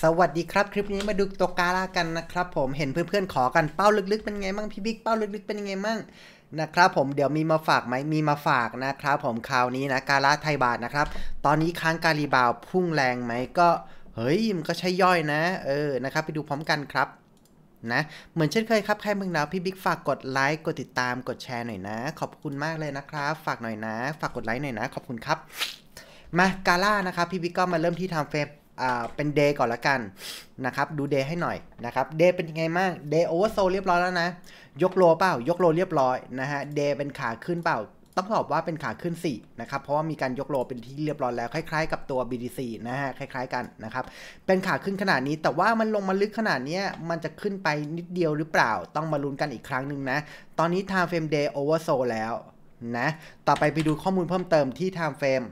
สวัสดีครับ คลิปนี้มาดูตัวกาลากันนะครับผมเห็นเพื่อนๆ ขอกันเป้าลึกๆ เป็นไงมั่งพี่บิ๊กเป้าลึกๆ เป็นไงมั่งนะครับผมเดี๋ยวมีมาฝากไหมมีมาฝากนะครับผมคราวนี้นะกาลาไทยบาทนะครับตอนนี้ค้างกาลีบาวพุ่งแรงไหมก็เฮ้ยมันก็ใช่ย่อยนะ เออนะครับไปดูพร้อมกันครับนะเหมือนเช่นเคยครับใครมึงนวพี่บิ๊กฝากกดไลค์กดติดตามกดแชร์หน่อยนะ ขอบคุณมากเลยนะครับฝากหน่อยนะ ฝากกดไลค์หน่อยนะ ขอบคุณครับมากาล่านะครับพี่บิ๊กก็มาเริ่มที่ทำเฟรเป็นเดย์ก่อนละกันนะครับดูเดย์ให้หน่อยนะครับเดย์เป็นยังไงบ้างเดย์โอเวอร์โซเรียบร้อยแล้วนะยกโลเปล่า ยกโลเรียบร้อยนะฮะเดย์เป็นขาขึ้นเปล่า ต้องตอบว่าเป็นขาขึ้น4นะครับเพราะว่ามีการยกโลเป็นที่เรียบร้อยแล้วคล้ายๆกับตัว BDC นะฮะคล้ายๆกันนะครับเป็นขาขึ้นขนาดนี้แต่ว่ามันลงมาลึกขนาดนี้มันจะขึ้นไปนิดเดียวหรือเปล่า ต้องมาลุ้นกันอีกครั้งหนึ่งนะ ตอนนี้ time frame day oversold แล้วนะต่อไปไปดูข้อมูลเพิ่มเติมที่ time frame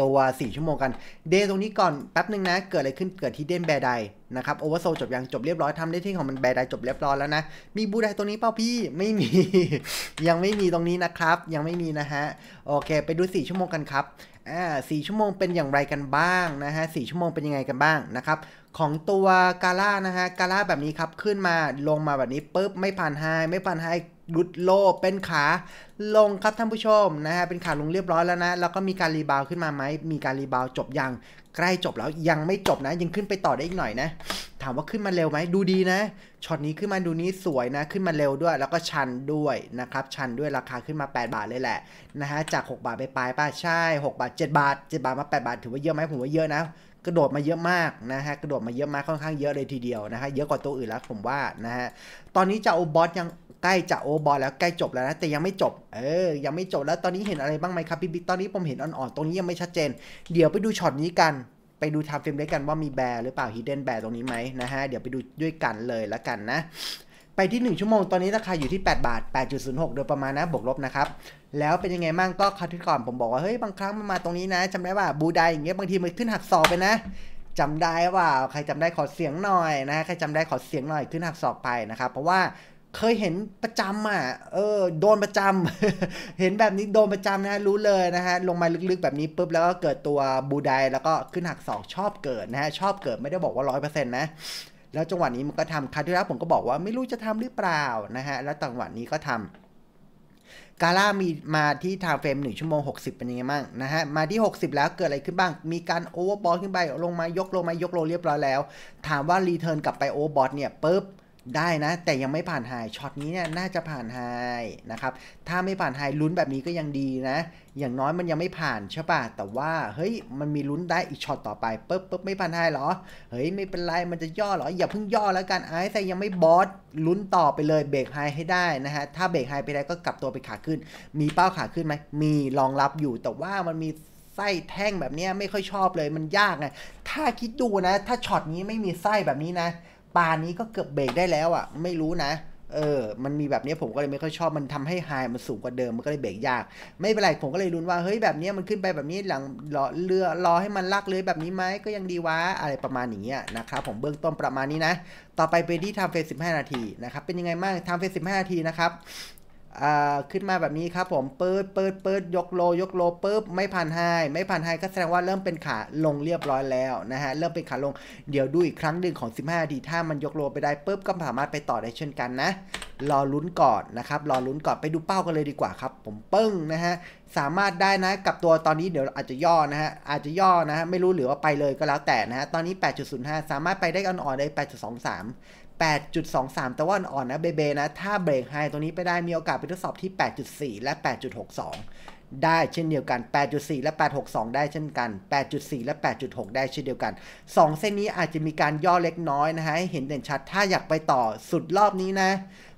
ตัว 4 ชั่วโมงกัน เดย์ตรงนี้ก่อนแป๊บหนึ่งนะเกิดอะไรขึ้นเกิดที่เด่นแบรไดนะครับโอเวอร์โซจบยังจบเรียบร้อยทำได้ที่ของมันแบรไดจบเรียบร้อยแล้วนะมีบูไดตัวนี้เปล่าพี่ไม่มี ยังไม่มีตรงนี้นะครับยังไม่มีนะฮะโอเค ไปดู 4 ชั่วโมงกันครับสี่ชั่วโมงเป็นอย่างไรกันบ้างนะฮะสี่ชั่วโมงเป็นยังไงกันบ้างนะครับของตัวกาล่านะฮะกาล่าแบบนี้ครับขึ้นมาลงมาแบบนี้ปุ๊บไม่ผ่านไฮไม่ผ่านไฮหลุดโลเป็นขาลงครับท่านผู้ชมนะฮะเป็นขาลงเรียบร้อยแล้วนะแล้วก็มีการรีบาวขึ้นมาไหมมีการรีบาวจบยังใกล้จบแล้ว ยังไม่จบนะยังขึ้นไปต่อได้อีกหน่อยนะถามว่าขึ้นมาเร็วไหมดูดีนะช็อตนี้ขึ้นมาดูนี้สวยนะขึ้นมาเร็วด้วย แล้วก็ชันด้วยนะครับชันด้วยราคาขึ้นมา 8 บาทเลยแหละนะฮะจาก6บาทไปปลายป้าใช่ 6 บาท7บาท7บาทมา8บาทถือว่าเยอะไหมผมว่าเยอะนะกระโดดมาเยอะมากนะฮะกระโดดมาเยอะมากค่อนข้างเยอะเลยทีเดียวนะฮะเยอะกว่าตัวอื่นแล้วผมว่านะฮะตอนนี้จะโอบอสยังใกล้จะโอบอลแล้วใกล้จบแล้วนะแต่ยังไม่จบเออยังไม่จบแล้วตอนนี้เห็นอะไรบ้างไหมครับพี่บิ๊กตอนนี้ผมเห็นอ่อนๆตรงนี้ยังไม่ชัดเจน เดี๋ยวไปดูช็อตนี้กัน ไปดูทำเฟรมด้วยกันว่ามีแบร์หรือเปล่าฮิดเด้นแบร์ตรงนี้ไหมนะฮะเดี๋ยวไปดูด้วยกันเลยละกันนะ ไปที่ 1 ชั่วโมงตอนนี้ราคาอยู่ที่ 8 บาท 8.06โดยประมาณนะบวกลบนะครับแล้วเป็นยังไงบ้างก็คราวที่ก่อนผมบอกว่าเฮ้ยบางครั้งมันมาตรงนี้นะจำได้ว่าบูไดอย่างเงี้ยบางทีมันขึ้นหักศอกไปนะจำได้ว่าใครจำได้ขอเสียงหน่อยนะใครจำได้ขอเสียงหน่อยขึ้นหักศอกไปนะครับเพราะว่าเคยเห็นประจำอ่ะเออโดนประจำเห็นแบบนี้โดนประจำนะรู้เลยนะฮะลงมาลึกๆแบบนี้ปุ๊บแล้วก็เกิดตัวบูไดแล้วก็ขึ้นหักศอกชอบเกิดนะฮะชอบเกิดไม่ได้บอกว่าร้อยเปอร์เซ็นต์นะแล้วจังหวะนี้มันก็ทำคาที่แล้วผมก็บอกว่าไม่รู้จะทำหรือเปล่านะฮะแล้วจังหวะนี้ก็ทำกาล่ามีมาที่ทางเฟรม1ชั่วโมง60เป็นยังไงบ้างนะฮะมาที่ 60แล้วเกิดอะไรขึ้นบ้างมีการโอเวอร์บอทขึ้นไปลงมายกลงมายกลงเรียบร้อยแล้ว ถามว่ารีเทิร์นกลับไปโอเวอร์บอทเนี่ยปุ๊บได้นะ แต่ยังไม่ผ่านไฮช็อตนี้เนี่ยน่าจะผ่านไฮนะครับถ้าไม่ผ่านไฮลุ้นแบบนี้ก็ยังดีนะ อย่างน้อยมันยังไม่ผ่านใช่ป่ะ แต่ว่าเฮ้ยมันมีลุ้นได้อีกช็อตต่อไปปุ๊บปุ๊บไม่ผ่านไฮเหรอ เฮ้ยไม่เป็นไรมันจะย่อหรออย่าเพิ่งย่อแล้วกันไอ้แต่ยังไม่บอสลุ้นต่อไปเลย เบรกไฮให้ได้นะฮะถ้าเบรกไฮไปได้ก็กลับตัวไปขาขึ้น มีเป้าขาขึ้นไหมมีรองรับอยู่ แต่ว่ามันมีไส้แท่งแบบนี้ไม่ค่อยชอบเลยมันยากไงถ้าคิดดูนะ ถ้าช็อตนี้ไม่มีไส้แบบนี้นะปานนี้ก็เกือบเบรกได้แล้วอะ่ะไม่รู้นะเออมันมีแบบนี้ผมก็เลยไม่ค่อยชอบมันทำให้ไฮมันสูงกว่าเดิมมันก็เลยเบรกยาก ไม่เป็นไรผมก็เลยรุนว่าเฮ้ยแบบนี้มันขึ้นไปแบบนี้หลังรอเรือรอให้มันลากเลยแบบนี้ไหมก็ยังดีวะอะไรประมาณอย่างเงี้ยนะครับผมเบื้องต้นประมาณนี้นะ ต่อไปไปที่ทำเฟส 15 นาทีนะครับเป็นยังไงบ้างทำเฟส 15 นาทีนะครับขึ้นมาแบบนี้ครับผมเปิดเปิดเปิดยกโลยกโลปุ๊บไม่พันไฮไม่พันไฮก็แสดงว่าเริ่มเป็นขาลงเรียบร้อยแล้วนะฮะเริ่มเป็นขาลงเดี๋ยวดูอีกครั้งหนึ่งของ 15ดีถ้ามันยกโลไปได้ปุ๊บก็สามารถไปต่อได้เช่นกันนะรอลุ้นก่อนนะครับรอลุ้นก่อนไปดูเป้ากันเลยดีกว่าครับผมปึ้งนะฮะสามารถได้นะกับตัวตอนนี้เดี๋ยวอาจจะย่อนะฮะอาจจะย่อนะฮะไม่รู้หรือว่าไปเลยก็แล้วแต่นะฮะตอนนี้ 8.05 สามารถไปได้อ่อนๆได้ 8.23 8.23 แต่ว่าอ่อนนะเบเบนะถ้าเบรกไฮตรงนี้ไปได้มีโอกาสไปทดสอบที่ 8.4 และ 8.62 ได้เช่นเดียวกัน 8.4 และ862 ได้เช่นกัน 8.4 และ 8.6 ได้เช่นเดียวกัน 2 เส้นนี้อาจจะมีการย่อเล็กน้อยนะฮะหเห็นเด่นชัด ถ้าอยากไปต่อสุดรอบนี้นะ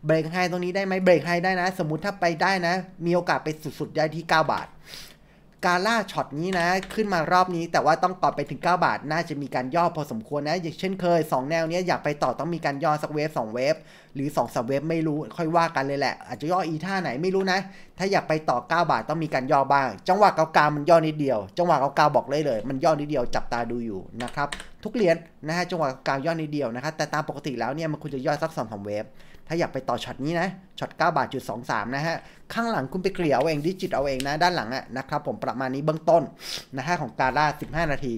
เบรกไฮตรงนี้ได้ไหมเบรกไฮได้นะ สมมุติถ้าไปได้นะมีโอกาสไปสุดๆ ได้ที่ 9 บาทกาล่าช็อตนี้นะขึ้นมารอบนี้ แต่ว่าต้องก่อนไปถึง 9 บาทน่าจะมีการย่อพอสมควรนะ อย่างเช่นเคย2แนวนี้อยากไปต่อต้องมีการย่อสักเวฟ2เวฟหรือ2อสเวฟไม่รู้ค่อยว่ากันเลยแหละ อาจจะย่ออีท่าไหนไม่รู้นะ ถ้าอยากไปต่อ9บาทต้องมีการย่อบ้าง จังหวะเกากามันย่อนิดเดียว จังหวะเกากาบอกเลยเลยมันย่อนิดเดียวจับตาดูอยู่นะครับทุกเหรียญนะฮะจังหวะเกาย่อนิดเดียวนะครับแต่ตามปกติแล้วเนี่ยมันควรจะย่อสักสองสามเวฟถ้าอยากไปต่อช็อตนี้นะช็อต 9 บาทจุด23นะฮะข้างหลังคุณไปเกลี่ยเอาเองดิจิตเอาเองนะด้านหลังอะนะครับผมประมาณนี้เบื้องต้นนะฮะของการ่า15 นาที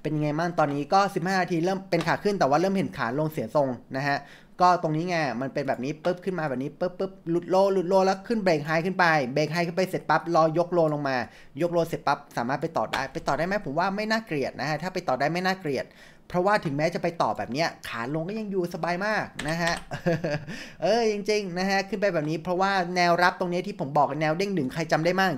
เป็นยังไงบ้าง ตอนนี้ก็ 15 นาทีเริ่มเป็นขาขึ้นแต่ว่าเริ่มเห็นขาลงเสียทรงนะฮะก็ตรงนี้ไง มันเป็นแบบนี้ปุ๊บขึ้นมาแบบนี้ปุ๊บปุ๊บหลุดโลหลุดโลแล้วขึ้นเบรกไฮขึ้นไป เบรกไฮขึ้นไปเสร็จปั๊บรอยกโลลงมา ยกโลเสร็จปั๊บสามารถไปต่อได้ไปต่อได้ไหมผมว่าไม่น่าเกลียดนะฮะถ้าไปต่อได้ไม่น่าเกลียดเพราะว่าถึงแม้จะไปต่อแบบเนี้ยขาลงก็ยังอยู่สบายมาก นะฮะเออจริงๆนะฮะขึ้นไปแบบนี้เพราะว่าแนวรับตรงนี้ที่ผมบอกแนวเด้งหนึ่งใครจำได้มั่ง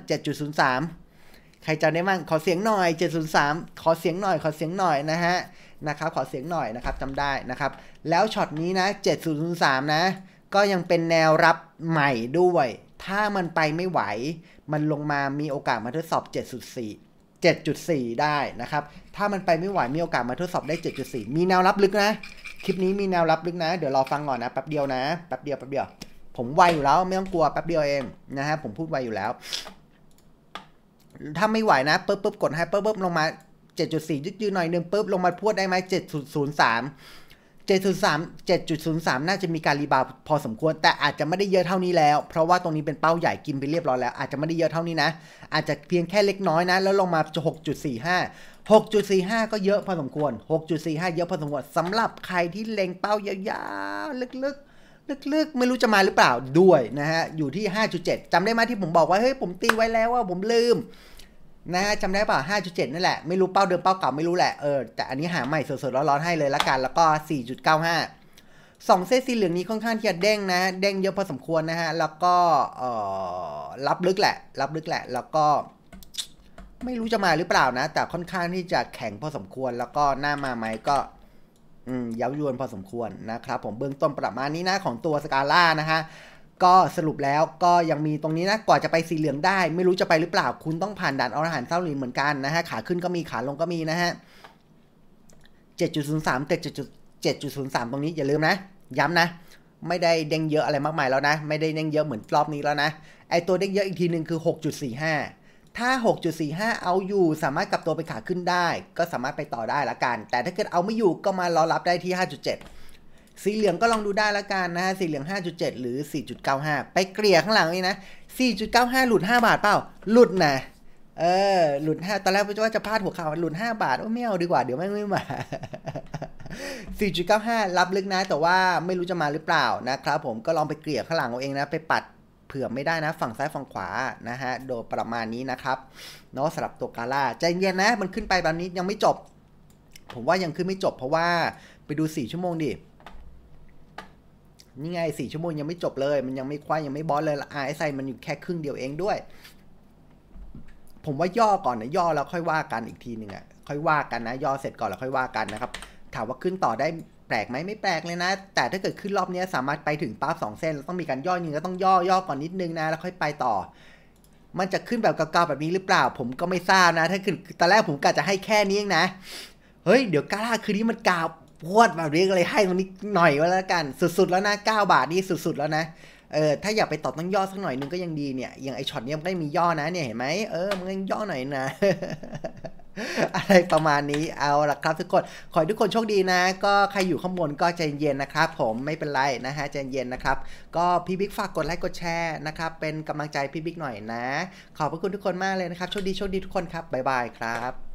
7.03 ใครจำได้มั่งขอเสียงหน่อย 703 ขอเสียงหน่อย ขอเสียงหน่อยนะฮะนะครับขอเสียงหน่อยนะครับจำได้นะครับแล้วช็อตนี้นะ 7003นะก็ยังเป็นแนวรับใหม่ด้วย ถ้ามันไปไม่ไหว มันลงมามีโอกาสมาทดสอบ 7.4 7.4 ได้นะครับถ้ามันไปไม่ไหวมีโอกาสมาทดสอบได้ 7.4 มีแนวรับลึกนะ คลิปนี้มีแนวรับลึกนะ เดี๋ยวรอฟังก่อนนะแป๊บเดียวนะ แป๊บเดียวแป๊บเดียว ผมไวอยู่แล้วไม่ต้องกลัวแป๊บเดียวเองนะฮะผมพูดไวอยู่แล้วถ้าไม่ไหวนะปุ๊บปุ๊บกดให้ปุ๊บปุ๊บลงมา 7.4ยืดยืดหน่อยนึงปุ๊บลงมาพูดได้ไหม7.03 7.03 7.03 น่าจะมีการรีบาวพอสมควร แต่อาจจะไม่ได้เยอะเท่านี้แล้ว เพราะว่าตรงนี้เป็นเป้าใหญ่กินไปเรียบร้อยแล้ว อาจจะไม่ได้เยอะเท่านี้นะ อาจจะเพียงแค่เล็กน้อยนะ แล้วลงมา6.45 6.45 ก็เยอะพอสมควร 6.45 เยอะพอสมควร สำหรับใครที่เล็งเป้ายาวๆลึกๆลึกๆไม่รู้จะมาหรือเปล่าด้วยนะฮะ อยู่ที่ 5.7 จำได้ไหมที่ผมบอกว่าเฮ้ยผมตีไว้แล้วว่าผมลืมนะจำได้ป่าจ5.7นั่นแหละ ไม่รู้เป้าเดิมเป้าเก่าไม่รู้แหละ เออ แต่อันนี้หาใหม่สดๆร้อนๆให้เลยละกัน แล้วก็ 4.95 2เส้นสีเหลืองนี้ค่อนข้างที่จะเด้งนะ เด้งเยอะพอสมควรนะฮะ แล้วก็เออรับลึกแหละ รับลึกแหละ แล้วก็ไม่รู้จะมาหรือเปล่านะ แต่ค่อนข้างที่จะแข็งพอสมควร แล้วก็หน้ามาไหมก็เย้ายวนพอสมควรนะครับ ผมเบื้องต้นประมาณนี้นะของตัวสกาล่านะฮะก็สรุปแล้วก็ยังมีตรงนี้นะกว่าจะไปสีเหลืองได้ ไม่รู้จะไปหรือเปล่าคุณต้องผ่านด่านอรหันต์เศร้าหลินเหมือนกันนะฮะขาขึ้นก็มีขาลงก็มีนะฮะ7.03เจ็ดจุดศูนย์สามตรงนี้อย่าลืมนะย้ำนะไม่ได้เด้งเยอะอะไรมากมายแล้วนะ ไม่ได้เด้งเยอะเหมือนรอบนี้แล้วนะไอตัวเด้งเยอะอีกทีหนึ่งคือ 6.45 ถ้า 6.45 เอาอยู่ สามารถกลับตัวไปขาขึ้นได้ ก็สามารถไปต่อได้ละกัน แต่ถ้าเกิดเอาไม่อยู่ก็มารอรับได้ที่ 5.7สี เหลืองก็ลองดูได้ละกันนะฮะ สีเหลือง 5.7 หรือ 4.95 ไปเกลี่ยข้างหลังนี่นะ 4.95 หลุด 5 บาทเปล่า หลุดนะ เออ หลุด 5 ตอนแรกว่าจะพลาดหัวข่าวหลุด 5 บาท โอ้ไม่เอาดีกว่า เดี๋ยวไม่ไม่มา 4.95 รับลึกนะ แต่ว่าไม่รู้จะมาหรือเปล่านะครับ ผมก็ลองไปเกลี่ยข้างหลังเอาเองนะ ไปปัดเผื่อไม่ได้นะ ฝั่งซ้ายฝั่งขวา นะฮะ โดยประมาณนี้นะครับเนาะสำหรับตัวกาล่าใจเย็นนะ มันขึ้นไปแบบนี้ยังไม่จบ ผมว่ายังขึ้นไม่จบ เพราะว่าไปดู 4 ชั่วโมงดินี่ไงสี่ชั่วโมงยังไม่จบเลย มันยังไม่ควายยังไม่บอสเลยละไอไซมันอยู่แค่ครึ่งเดียวเองด้วย ผมว่าย่อก่อนนะย่อแล้วค่อยว่ากันอีกทีหนึ่งอะ่ะค่อยว่ากันนะ ย่อเสร็จก่อนแล้วค่อยว่ากันนะครับถามว่าขึ้นต่อได้แปลกไหมไม่แปลกเลยนะ แต่ถ้าเกิดขึ้นรอบนี้สามารถไปถึงปั๊บสองเส้นแล้วต้องมีการย่อนึงก็ต้องย่อย่อก่อนนิดนึงนะ แล้วค่อยไปต่อ มันจะขึ้นแบบเกาๆแบบนี้หรือเปล่าผมก็ไม่ทราบนะ ถ้าขึ้นตอนแรกผมกะจะให้แค่นี้เองนะเฮ้ยเดี๋ยวกาล้าคืนนี้มันกลาวพวดแบบนี้กเลยให้ตรงนี้หน่อยว้แล้วกันสุดๆแล้วนะ9บาทนี่สุดๆแล้วนะเออถ้าอยากไปตอบต้องย่อสักหน่อยนึงก็ยังดีเนี่ยอย่างไอช็อตเนี้ยมันก็มีย่อนะเนี่ยเห็นไหมเออมันยังย่อหน่อยนะ อะไรประมาณนี้ เอาละครับทุกคนขอให้ทุกคนโชคดีนะ ก็ใครอยู่ข้างบนก็ใจเย็นนะครับผมไม่เป็นไรนะฮะใจเย็นนะครับก็พี่บิ๊กฝากกดไลค์กดแชร์นะครับเป็นกำลังใจพี่บิ๊กหน่อยนะ ขอบพระคุณทุกคนมากเลยนะครับโชคดีโชคดีทุกคนครับบ๊ายบายครับ